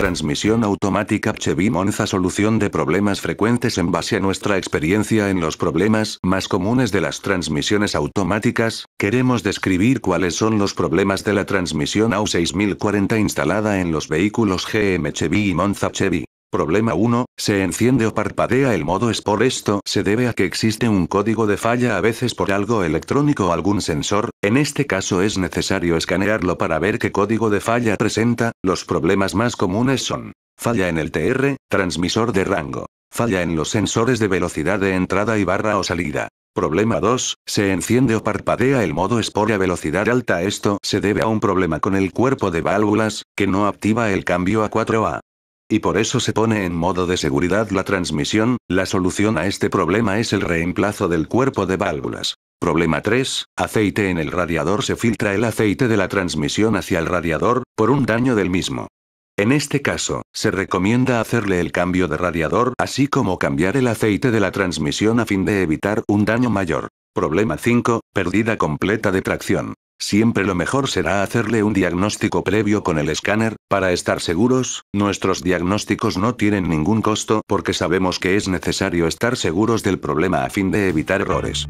Transmisión automática Chevy Monza Solución de problemas frecuentes en base a nuestra experiencia en los problemas más comunes de las transmisiones automáticas, queremos describir cuáles son los problemas de la transmisión AU6040 instalada en los vehículos GM Chevy y Monza Chevy. Problema 1. Se enciende o parpadea el modo Sport. Esto se debe a que existe un código de falla a veces por algo electrónico o algún sensor. En este caso es necesario escanearlo para ver qué código de falla presenta. Los problemas más comunes son falla en el TR, transmisor de rango, falla en los sensores de velocidad de entrada y barra o salida. Problema 2. Se enciende o parpadea el modo Sport a velocidad alta. Esto se debe a un problema con el cuerpo de válvulas, que no activa el cambio a 4A y por eso se pone en modo de seguridad la transmisión, la solución a este problema es el reemplazo del cuerpo de válvulas. Problema 3. Aceite en el radiador se filtra el aceite de la transmisión hacia el radiador, por un daño del mismo. En este caso, se recomienda hacerle el cambio de radiador, así como cambiar el aceite de la transmisión a fin de evitar un daño mayor. Problema 5. Pérdida completa de tracción. Siempre lo mejor será hacerle un diagnóstico previo con el escáner, para estar seguros, nuestros diagnósticos no tienen ningún costo porque sabemos que es necesario estar seguros del problema a fin de evitar errores.